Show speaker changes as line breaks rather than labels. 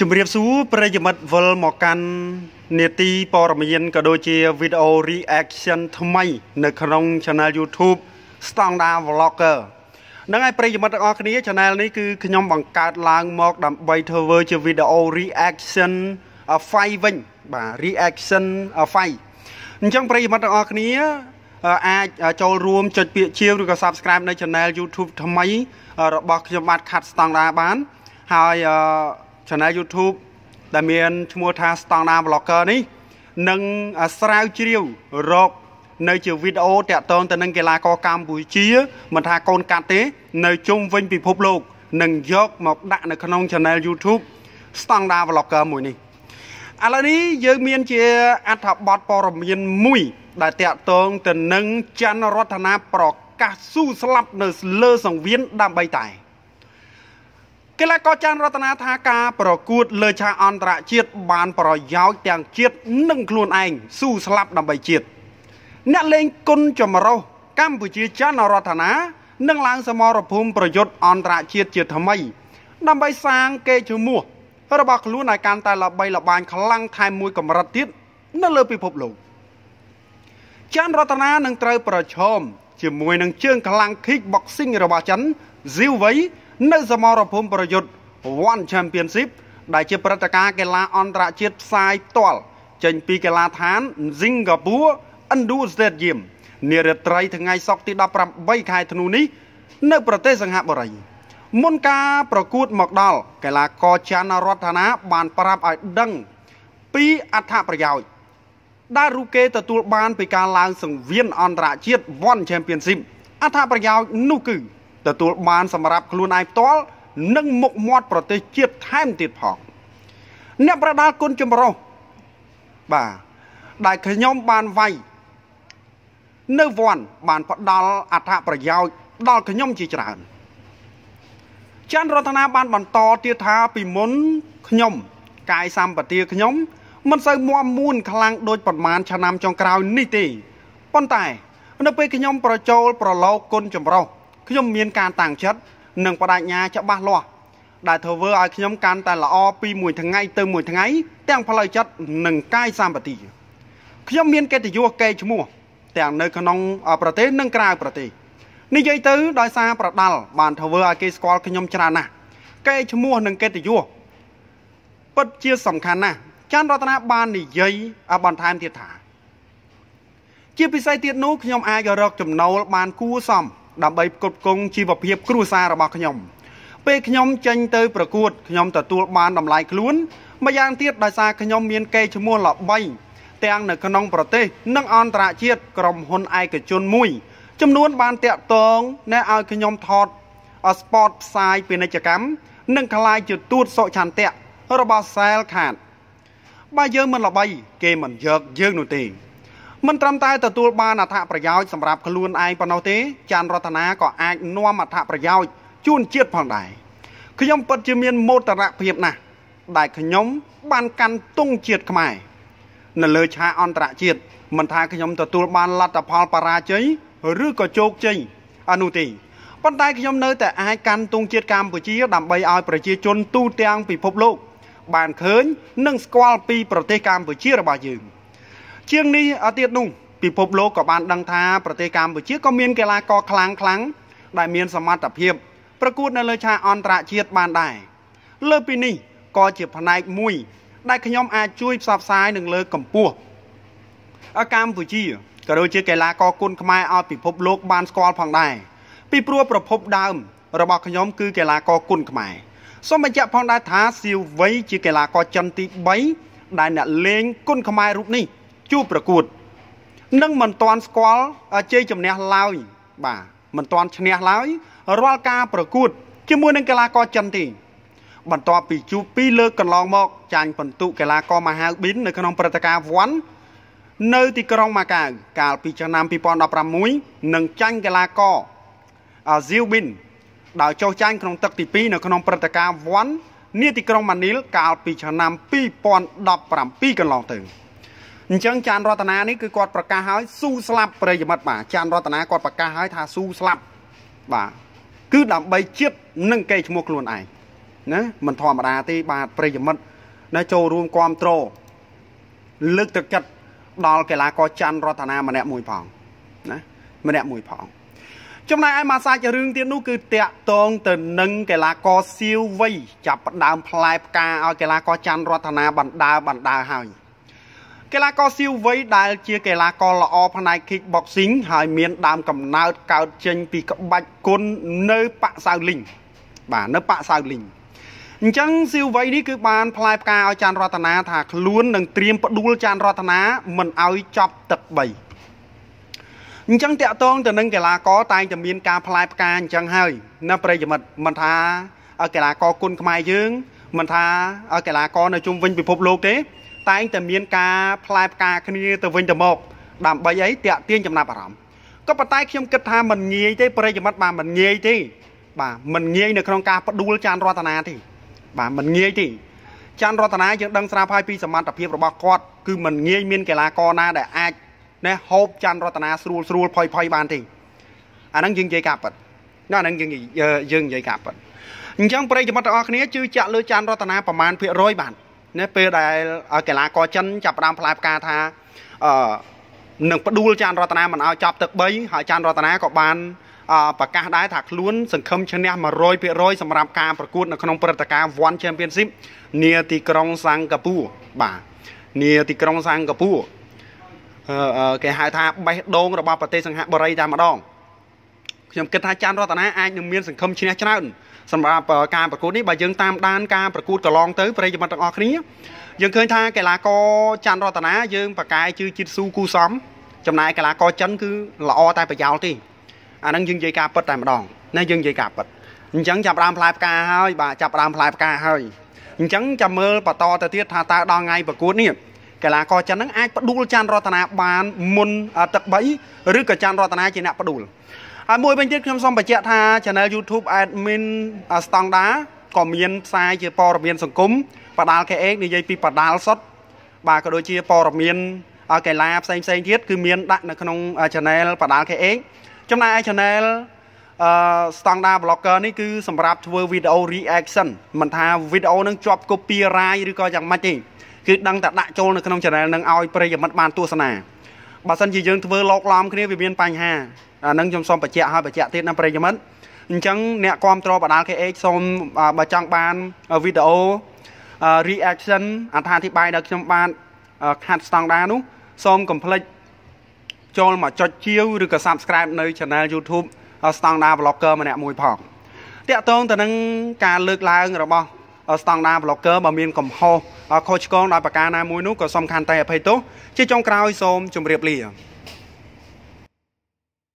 ជំរាបសួរប្រិយមិត្តវិលមកកាន់នេតិព័រមៀនក៏ដូចជាវីដេអូ reaction ថ្មីនៅក្នុង channel YouTube ស្តង់ដា vlogger ហ្នឹងហើយប្រិយមិត្តទាំងអស់គ្នា channel នេះគឺខ្ញុំ បង្កើតឡើងមកដើម្បីធ្វើជាវីដេអូ reaction ហ្វាយវិញបាទ reaction ហ្វាយអញ្ចឹងប្រិយមិត្តទាំងអស់គ្នាអាចចូលរួមចុចពាក្យជាវឬក៏ subscribe នៅ channel YouTube ថ្មី របស់ខ្ញុំបាទខាត់ស្តង់ដាបានហើយអឺ Channel YouTube ដែលមានឈ្មោះថា Standard Blogger នេះនឹងស្រាវជ្រាវរក នៅជាវីដេអូតាក់ទងទៅនឹងកីឡាករកម្ពុជាមិនថាកូនកាត់ទេ នៅជុំវិញ ពិភពលោកនឹងយក មកដាក់នៅក្នុង Channel YouTube Standard Vlogger មួយនេះឥឡូវនេះយើងមានជាអត្ថបទព័ត៌មានមួយដែលតាក់ទងទៅនឹងច័ន្ទរតនាប្រកាសស៊ូស្លាប់នៅលើសង្វៀនដើម្បីតែកីឡាករចានរតនាថាការប្រកួតលើឆាកអន្តរជាតិបានប្រយោជន៍ទាំងជាតិនិងខ្លួនឯងស៊ូស្លាប់ដើម្បីជាតិអ្នកលេងគុណចម្រុះកម្ពុជាចានរតនានឹងឡើងសមរភូមិប្រយុទ្ធអន្តរជាតិជាថ្មី ដើម្បីសាងកេរ្តិ៍ឈ្មោះរបស់ខ្លួនឲ្យកាន់តែល្បីល្បាញខ្លាំងថែមមួយកម្រិតទៀតនៅលើពិភពលោកចានរតនានឹងត្រូវប្រឈមជាមួយនឹងជើងខ្លាំង Kickboxing របស់ចិន Zhiwei នៅសមរភូមិប្រយុទ្ធ One Championship ដែលជាព្រឹត្តិការណ៍កីឡាអន្តរជាតិផ្សាយផ្ទាល់ចេញពីកីឡាដ្ឋាន Singapore Indoor Stadium នារាត្រីថ្ងៃសុក្រទី18ខែធ្នូនេះនៅប្រទេសសិង្ហបុរីមុនការប្រកួតមកដល់កីឡាករច័ន្ទរដ្ឋានាបាន ប្រាប់ឲ្យដឹងពីអត្ថប្រយោជន៍ដែលរូគេទទួលបានពីការឡើងសង្វៀនអន្តរជាតិ One Championship អត្ថប្រយោជន៍នោះគឺទទួលបានសម្រាប់ខ្លួនឯងផ្ទាល់និងមុខមាត់ប្រទេសជាតិថែមទៀតផងអ្នកប្រដាល់គុណចម្រុះបាទដែលខ្ញុំបានវាយនៅវ័នបានផ្ដល់អត្ថប្រយោជន៍ដល់ខ្ញុំជាច្រើនច័ន្ទរតនាបានបន្តទៀតថាពីមុនខ្ញុំ កាយសម្បទាខ្ញុំមិនសូវមមមួនខ្លាំងដូចប្រមាណឆ្នាំចុងក្រោយនេះទេប៉ុន្តែនៅពេលខ្ញុំ ប្រចូលប្រឡោកគុណចម្រុះខ្ញុំមានការតាំងចិត្តនិងបដិញ្ញាច្បាស់លាស់ដែលធ្វើឲ្យខ្ញុំកាន់តែល្អពីមួយថ្ងៃទៅមួយថ្ងៃ ទាំងផ្លូវចិត្តនិងកាយសម្បត្តិខ្ញុំមានកិត្តិយសកេរ្តិ៍ឈ្មោះទាំងនៅក្នុងប្រទេសនិងក្រៅប្រទេសនិយាយទៅដោយសារប្រដាល់បានធ្វើឲ្យគេស្គាល់ខ្ញុំច្រើនណាស់កេរ្តិ៍ឈ្មោះនិងកិត្តិយសពិតជាសំខាន់ណាស់ច័ន្ទរតនាបាននិយាយបន្ថែមទៀតថា ជាពិសេសទៀតនោះខ្ញុំអាចរកចំណូលបានគួរសមដើម្បីផ្គត់ផ្គង់ជីវភាព គ្រួសាររបស់ខ្ញុំ ពេលខ្ញុំចេញ ទៅប្រកួតខ្ញុំទទួលបានតម្លៃខ្លួនម្យ៉ាងទៀតដោយសារខ្ញុំមានកេរ្តិ៍ឈ្មោះល្បី ទាំង នៅក្នុងប្រទេស និងអន្តរជាតិក្រុមហ៊ុនឯកជនមួយ ចំនួនបានតាក់ទងណែឲ្យខ្ញុំថតស្ពតផ្សាយពាណិជ្ជកម្មនិងក្លាយជាទូតសុឆន្ទៈរបស់សែលខាតបើយើងមិនល្បី គេមិនយកយើងនោះទេមិនត្រឹមតែទទួលបានអត្ថប្រយោជន៍សម្រាប់ខ្លួនឯងប៉ុណ្ណោះទេចាន់រតនាក៏អាចនាំអត្ថប្រយោជន៍ជូនជាតិផងដែរខ្ញុំពិតជាមានមោទនភាពណាស់ដែលខ្ញុំបានកាន់ទង់ជាតិខ្មែរនៅលើឆាកអន្តរជាតិមិនថាខ្ញុំទទួលបានលទ្ធផលបរាជ័យឬក៏ជោគជ័យអនុទីប៉ុន្តែខ្ញុំនៅតែអាចកាន់ទង់ជាតិកម្ពុជាដើម្បីឲ្យប្រជាជនទូទាំងពិភពលោក បានឃើញនិងស្គាល់ពីប្រទេសកម្ពុជារបស់យើង។ជាងនេះទៀតនោះពិភពលោកក៏បានដឹងថាប្រទេសកម្ពុជាក៏មានកីឡាករខ្លាំងខ្លាំងដែលមានសមត្ថភាពប្រកួតនៅលើឆាកអន្តរជាតិបានដែរលើពីនេះក៏ជាផ្នែកមួយ ដែលខ្ញុំអាចជួយ ផ្សព្វផ្សាយនិងលើកកម្ពស់កម្ពុជាក៏ដូចជាកីឡាករគុណខ្មែរឲ្យពិភពលោក បានស្គាល់ផងដែរពីព្រោះប្រភពដើមរបស់ខ្ញុំ គឺកីឡាករគុណខ្មែរសូមបញ្ជាក់ផងដែរថាសៀវវ័យជាកីឡាករចិនទី3ដែលអ្នកលេងគុណខ្មែររូបនេះជួបប្រកួតនឹងមិនទាន់ស្គាល់ជ័យជំនះឡើយបាទមិនទាន់ឈ្នះឡើយ រាល់ការប្រកួតជាមួយនឹងកីឡាករចិនទេបន្ទាប់ពីជួបពីរលើកកន្លងមកចាញ់បន្ទុកកីឡាករមហាប៊ីននៅក្នុងព្រឹត្តិការណ៍វ៉ាន់នៅទីក្រុងម៉ាកាវកាលពីឆ្នាំ2016និងចាញ់កីឡាករអាស៊ីវប៊ីនដោយចុះចាញ់ក្នុងទឹកទី2នៅក្នុងព្រឹត្តិការណ៍វ៉ាន់នាទីក្រុងម៉ានីលកាលពីឆ្នាំ2017កន្លងទៅអញ្ចឹងចានរតនានេះគឺគាត់ប្រកាសហើយស៊ូស្លាប់ប្រិយមិត្តបាទចានរតនាគាត់ប្រកាសហើយថាស៊ូស្លាប់បាទគឺដើម្បីជាតិនិងកេរឈ្មោះខ្លួនឯងណាមិនធម្មតាទេបាទប្រិយមិត្តដែលចូលរួមគ្រប់គ្រងលើកទឹកចិត្តដល់កីឡាករច័ន្ទរតនាម្នាក់មួយផងណាម្នាក់មួយផងចំណែកឯម៉ាសាជរឿងទៀតនោះគឺតាក់តងទៅនឹងកីឡាករសៀវវ័យចាប់ផ្ដើមផ្លែផ្កាឲ្យកីឡាករច័ន្ទរតនាបណ្ដើបណ្ដើហើយកីឡាករសៀវវ័យដែលជាកីឡាករល្អផ្នែក Kickboxing ហើយមានដើមកំណើតកើតចេញពីក្បាច់គុណនៅប៉ាក់សៅលីងបាទនៅប៉ាក់សៅលីងអញ្ចឹងសៀវវ័យនេះគឺបានផ្លែផ្កាឲ្យចានរតនាថាខ្លួននឹងត្រៀមផ្ដួលចានរតនាមិនឲ្យចប់ទឹក3អញ្ចឹងតាក់ទងទៅនឹងកីឡាករតែងតែមានការផ្លែផ្កាអញ្ចឹងហើយណាប្រិយមិត្តមិនថាកីឡាករគុណខ្មែរយើងមិនថាកីឡាករនៅជុំវិញពិភពលោកទេតែងតែមានការផ្លែផ្កាគ្នាទៅវិញទៅមកដើម្បីអីតាក់ទាញចំណាប់អារម្មណ៍ក៏ប៉ុន្តែខ្ញុំគិតថាมันងាយទេប្រិយមិត្តបាទมันងាយទេបាទมันងាយនៅក្នុងការផ្ដួលចានរតនាទេបាទมันងាយទេចានរតនាយើងដឹងស្រាប់ហើយពីសមត្ថភាពរបស់គាត់គឺมันងាយមានកីឡាករណាដែលអាចណែហូបចានរតនាស្រួលស្រួលផុយផុយបានទេអាហ្នឹងយើងនិយាយការពិតណាអាហ្នឹងយើងយើងនិយាយការពិតអញ្ចឹងប្រិយមិត្តទាំងអស់គ្នាជឿចាក់លើចានរតនាប្រមាណភាគរយបាទណាពេលដែលឲ្យកីឡាករចិនចាប់ផ្ដើមផ្លែផ្កាថាអឺនឹងផ្ដួលចានរតនាមិនឲ្យចាប់ទឹក3ហើយចានរតនាក៏បាន ប្រកាសដែរថាខ្លួន សង្ឃឹមឈ្នះ100%សម្រាប់ការប្រកួតនៅក្នុងព្រឹត្តិការណ៍ One Championship នាទីក្រុងសិង្ហបុរីបាទនាទីក្រុងសិង្ហបុរីគេហៅថាបេះដូងរបស់ប្រទេសសង្ហបុរីតែម្ដងខ្ញុំគិតថាចានរតនាអាចនឹងមានសង្ឃឹមឈ្នះច្រើនសម្រាប់ការប្រកួតនេះបើយើងតាមដានការប្រកួតកន្លងទៅប្រិយមិត្តទាំងអស់គ្នាយើងឃើញថាកីឡាករចានរតនាយើងប្រកែជឺជីតស៊ូគូសំចំណាយកីឡាករចិនគឺល្អតែប្រយោលទេអាហ្នឹងយើងនិយាយការពិតតែម្ដងណាយើងនិយាយការពិតអញ្ចឹងចាប់ដើមផ្លែផ្កាហើយបាទចាប់ដើមផ្លែផ្កាហើយអញ្ចឹងចាំមើលបន្តទៅទៀតថាតើដល់ថ្ងៃប្រកួតនេះកីឡាករចិនហ្នឹងអាចផ្ដួលចានរតនាបានមុនទឹក3ឬក៏ចានរតនាជាអ្នកផ្ដួលហើយមួយវិញទៀតខ្ញុំសូមបញ្ជាក់ថា channel YouTube admin ស្តង់ដាក៏មានផ្សាយជាព័ត៌មាន សង្គមបដាល់ KX និយាយពីបដាល់សុតបាទក៏ដូចជាព័ត៌មានកីឡាផ្សេងផ្សេងទៀតគឺមានដាក់នៅក្នុង channel បដាល់ KX ចំណែកឯ channel អឺ standard blogger នេះគឺ សម្រាប់ធ្វើ video reaction មិនថា video នឹងជាប់ copyright ឬក៏យ៉ាងម៉េចទេគឺដឹងតែដាក់ចូលនៅក្នុង channel នឹងឲ្យប្រិយមិត្តបានទស្សនាបើមិនជាយើងធ្វើលោកឡំគ្នាវាមានបញ្ហាអានឹងខ្ញុំសូមបញ្ជាក់ឲ្យបញ្ជាក់ទៀតណាប្រិយមិត្តអញ្ចឹងអ្នកគ្រប់ត្រួតបដាល KH សូមបើចង់បានវីដេអូ reaction អត្ថាធិប្បាយដល់ខ្ញុំបានខាត់ស្តង់ដានោះ សូមកុំភ្លេចចូលមកចុចជាវឬក៏ subscribe នៅ channel YouTube ស្តង់ដា blogger ម្នាក់មួយផងតាក់ទងទៅនឹងការលើកឡើង របស់ស្តង់ដា blogger បើមានកំហុសខុសឆ្គងដោយប្រការណាមួយនោះក៏សំខាន់តែអភ័យទោសជាចុងក្រោយសូមជម្រាបលា